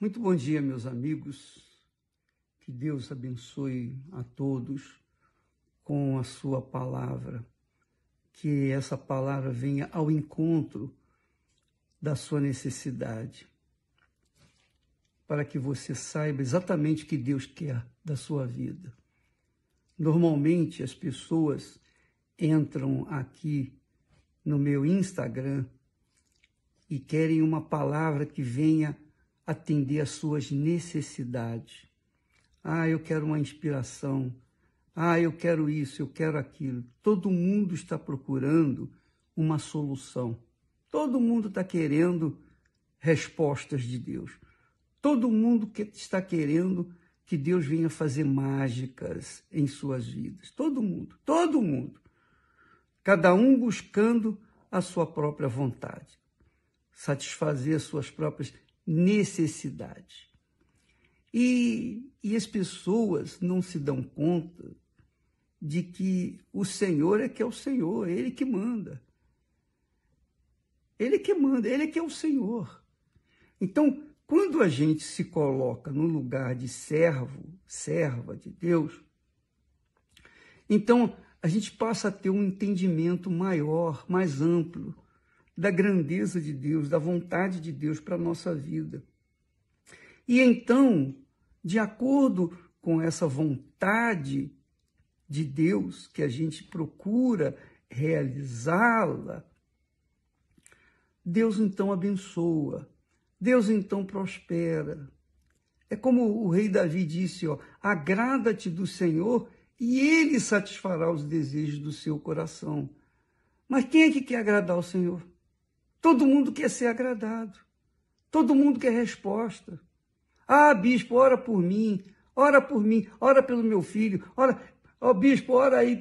Muito bom dia, meus amigos. Que Deus abençoe a todos com a sua palavra. Que essa palavra venha ao encontro da sua necessidade. Para que você saiba exatamente o que Deus quer da sua vida. Normalmente as pessoas entram aqui no meu Instagram e querem uma palavra que venha atender às suas necessidades. Ah, eu quero uma inspiração. Ah, eu quero isso, eu quero aquilo. Todo mundo está procurando uma solução. Todo mundo está querendo respostas de Deus. Todo mundo que está querendo que Deus venha fazer mágicas em suas vidas. Todo mundo, todo mundo. Cada um buscando a sua própria vontade, satisfazer as suas próprias necessidade. E, e as pessoas não se dão conta de que o Senhor é que é o Senhor, Ele que manda. Ele que manda, Ele que é o Senhor. Então, quando a gente se coloca no lugar de servo, serva de Deus, então a gente passa a ter um entendimento maior, mais amplo da grandeza de Deus, da vontade de Deus para a nossa vida. E então, de acordo com essa vontade de Deus que a gente procura realizá-la, Deus então abençoa, Deus então prospera. É como o rei Davi disse, agrada-te do Senhor e ele satisfará os desejos do seu coração. Mas quem é que quer agradar o Senhor? Todo mundo quer ser agradado. Todo mundo quer resposta. Ah, bispo, ora por mim, ora por mim, ora pelo meu filho, ora, oh, bispo, ora aí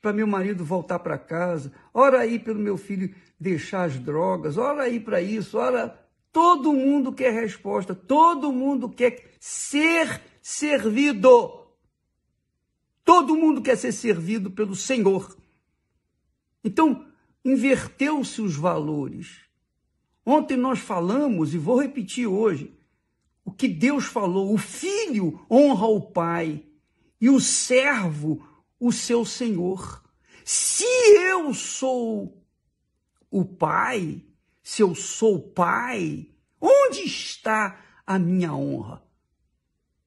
para meu marido voltar para casa, ora aí pelo meu filho deixar as drogas, ora aí para isso, ora. Todo mundo quer resposta, todo mundo quer ser servido. Todo mundo quer ser servido pelo Senhor. Então, Inverteu-se os valores. Ontem nós falamos, e vou repetir hoje, o que Deus falou: o filho honra o pai e o servo o seu senhor. Se eu sou o pai, se eu sou pai, onde está a minha honra?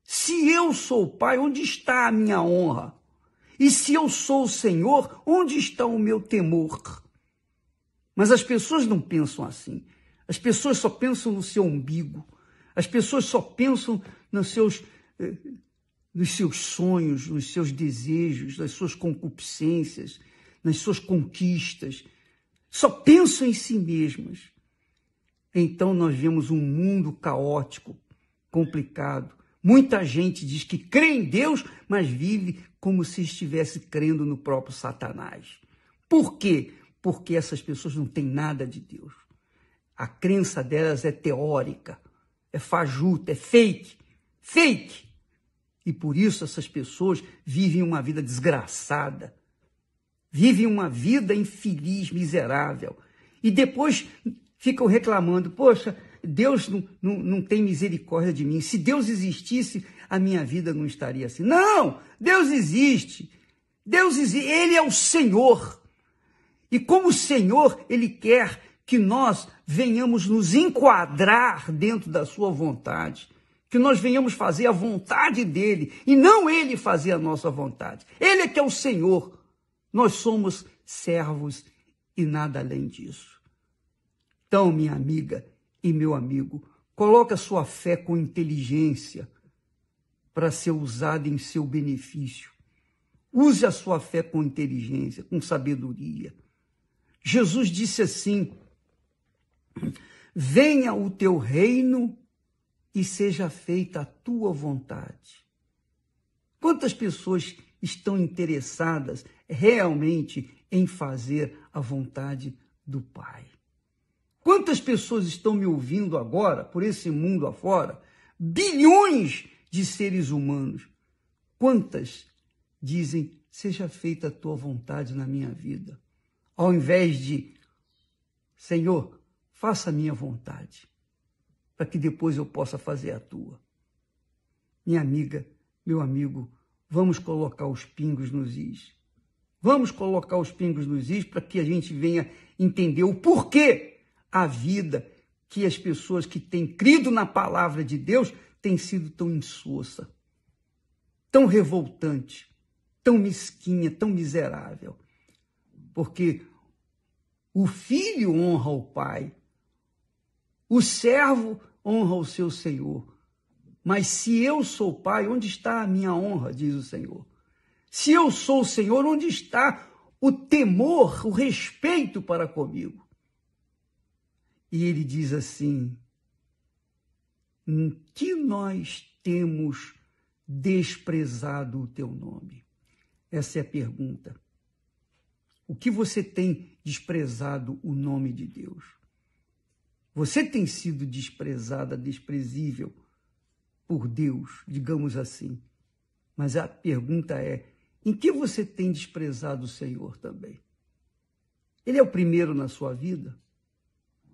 Se eu sou pai, onde está a minha honra? E se eu sou o Senhor, onde está o meu temor? Mas as pessoas não pensam assim. As pessoas só pensam no seu umbigo. As pessoas só pensam nos seus, eh, nos seus sonhos, nos seus desejos, nas suas concupiscências, nas suas conquistas. Só pensam em si mesmas. Então nós vemos um mundo caótico, complicado. Muita gente diz que crê em Deus, mas vive como se estivesse crendo no próprio Satanás. Por quê? porque essas pessoas não têm nada de Deus. A crença delas é teórica, é fajuta, é fake, fake. E por isso essas pessoas vivem uma vida desgraçada, vivem uma vida infeliz, miserável. E depois ficam reclamando: poxa, Deus não, não, não, tem misericórdia de mim. Se Deus existisse, a minha vida não estaria assim. Não! Deus existe. Deus existe. Ele é o Senhor. E como o Senhor, Ele quer que nós venhamos nos enquadrar dentro da Sua vontade, que nós venhamos fazer a vontade dEle e não Ele fazer a nossa vontade. Ele é que é o Senhor, nós somos servos e nada além disso. Então, minha amiga e meu amigo, coloque a sua fé com inteligência para ser usada em seu benefício. Use a sua fé com inteligência, com sabedoria. Jesus disse assim: Venha o teu reino e seja feita a tua vontade. Quantas pessoas estão interessadas realmente em fazer a vontade do Pai? Quantas pessoas estão me ouvindo agora, por esse mundo afora? Bilhões de seres humanos. Quantas dizem, seja feita a tua vontade na minha vida? ao invés de Senhor, faça a minha vontade, para que depois eu possa fazer a tua. Minha amiga, meu amigo, vamos colocar os pingos nos is. Vamos colocar os pingos nos is para que a gente venha entender o porquê a vida que as pessoas que têm crido na palavra de Deus têm sido tão insossa, tão revoltante, tão mesquinha, tão miserável. Porque o filho honra o pai. O servo honra o seu senhor. Mas se eu sou pai, onde está a minha honra? Diz o Senhor. Se eu sou o Senhor, onde está o temor, o respeito para comigo? E ele diz assim: em que nós temos desprezado o teu nome? Essa é a pergunta. O que você tem desprezado o nome de Deus? Você tem sido desprezada, desprezível por Deus, digamos assim. Mas a pergunta é: em que você tem desprezado o Senhor também? Ele é o primeiro na sua vida?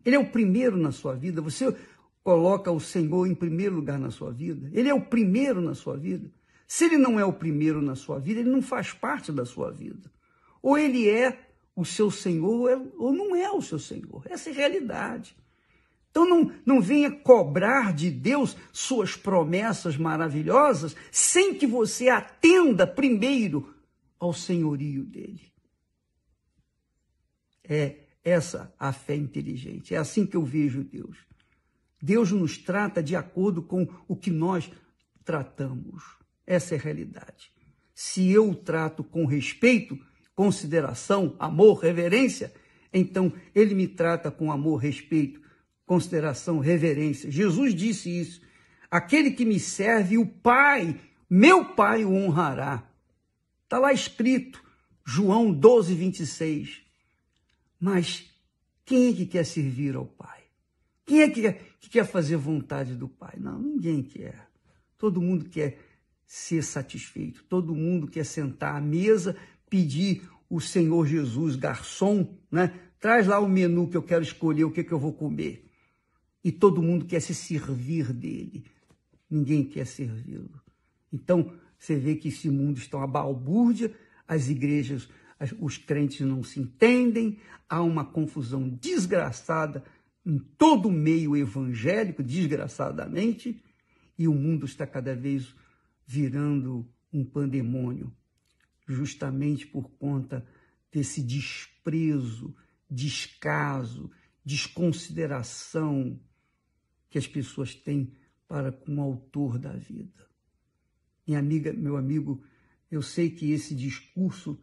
Ele é o primeiro na sua vida? Você coloca o Senhor em primeiro lugar na sua vida? Ele é o primeiro na sua vida? Se ele não é o primeiro na sua vida, ele não faz parte da sua vida. Ou ele é o seu Senhor ou não é o seu Senhor. Essa é a realidade. Então não, não venha cobrar de Deus suas promessas maravilhosas sem que você atenda primeiro ao senhorio dele. É essa a fé inteligente. É assim que eu vejo Deus. Deus nos trata de acordo com o que nós tratamos. Essa é a realidade. Se eu trato com respeito, consideração, amor, reverência, então ele me trata com amor, respeito, consideração, reverência. Jesus disse isso. Aquele que me serve, o Pai, meu Pai o honrará. Está lá escrito, João 12, 26. Mas quem é que quer servir ao Pai? Quem é que quer, que quer fazer vontade do Pai? Não, ninguém quer. Todo mundo quer ser satisfeito, todo mundo quer sentar à mesa pedir o Senhor Jesus, garçom, né? Traz lá o menu que eu quero escolher, o que, é que eu vou comer. E todo mundo quer se servir dele. Ninguém quer servi-lo. Então, você vê que esse mundo está uma balbúrdia, as igrejas, os crentes não se entendem, há uma confusão desgraçada em todo o meio evangélico, desgraçadamente, e o mundo está cada vez virando um pandemônio justamente por conta desse desprezo, descaso, desconsideração que as pessoas têm para com o autor da vida. Minha amiga, meu amigo, eu sei que esse discurso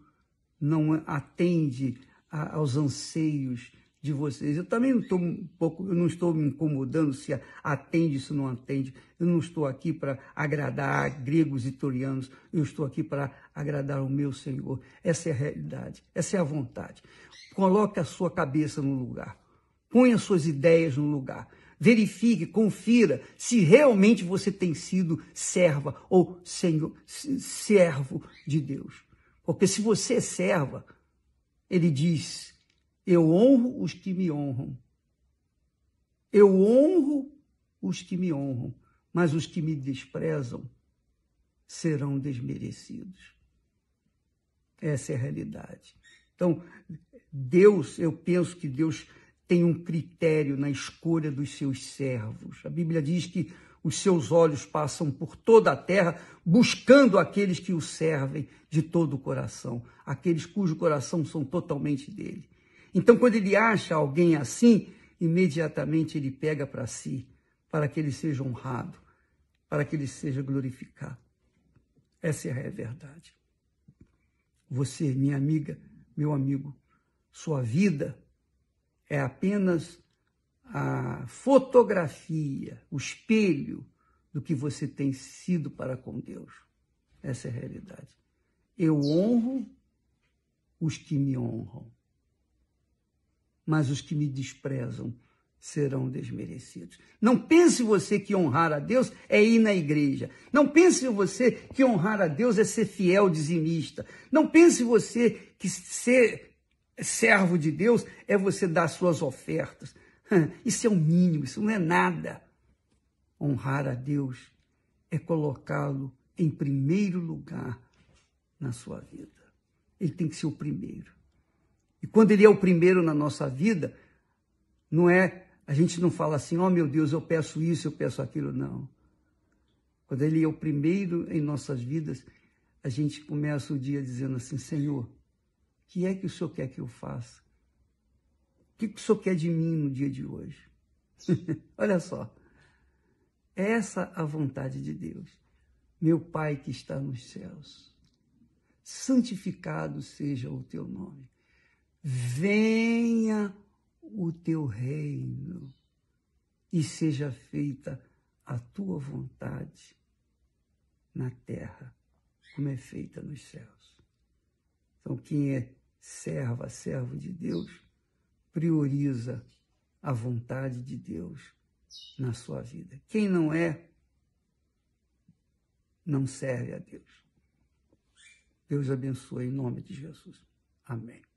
não atende a, aos anseios de vocês. Eu também um pouco, eu não estou me incomodando se atende se não atende. Eu não estou aqui para agradar gregos e torianos. Eu estou aqui para agradar o meu Senhor. Essa é a realidade, essa é a vontade. Coloque a sua cabeça no lugar, ponha suas ideias no lugar. Verifique, confira se realmente você tem sido serva ou senhor, servo de Deus. Porque se você é serva, ele diz: Eu honro os que me honram. Eu honro os que me honram, mas os que me desprezam serão desmerecidos. Essa é a realidade. Então, Deus, eu penso que Deus tem um critério na escolha dos seus servos. A Bíblia diz que os seus olhos passam por toda a terra, buscando aqueles que o servem de todo o coração, aqueles cujo coração são totalmente dele. Então, quando ele acha alguém assim, imediatamente ele pega para si, para que ele seja honrado, para que ele seja glorificado. Essa é a verdade você, minha amiga, meu amigo, sua vida é apenas a fotografia, o espelho do que você tem sido para com Deus. Essa é a realidade. Eu honro os que me honram, mas os que me desprezam serão desmerecidos. Não pense você que honrar a Deus é ir na igreja. Não pense você que honrar a Deus é ser fiel dizimista. Não pense você que ser servo de Deus é você dar suas ofertas. Isso é o mínimo, isso não é nada. Honrar a Deus é colocá-lo em primeiro lugar na sua vida. Ele tem que ser o primeiro. E quando ele é o primeiro na nossa vida, não é a gente não fala assim, ó oh, meu Deus, eu peço isso, eu peço aquilo, não. Quando Ele é o primeiro em nossas vidas, a gente começa o dia dizendo assim: Senhor, o que é que o Senhor quer que eu faça? O que, que o Senhor quer de mim no dia de hoje? Olha só. Essa é a vontade de Deus. Meu Pai que está nos céus, santificado seja o teu nome. Venha o teu reino e seja feita a tua vontade na terra, como é feita nos céus. Então, quem é serva, servo de Deus, prioriza a vontade de Deus na sua vida. Quem não é, não serve a Deus. Deus abençoe em nome de Jesus. Amém.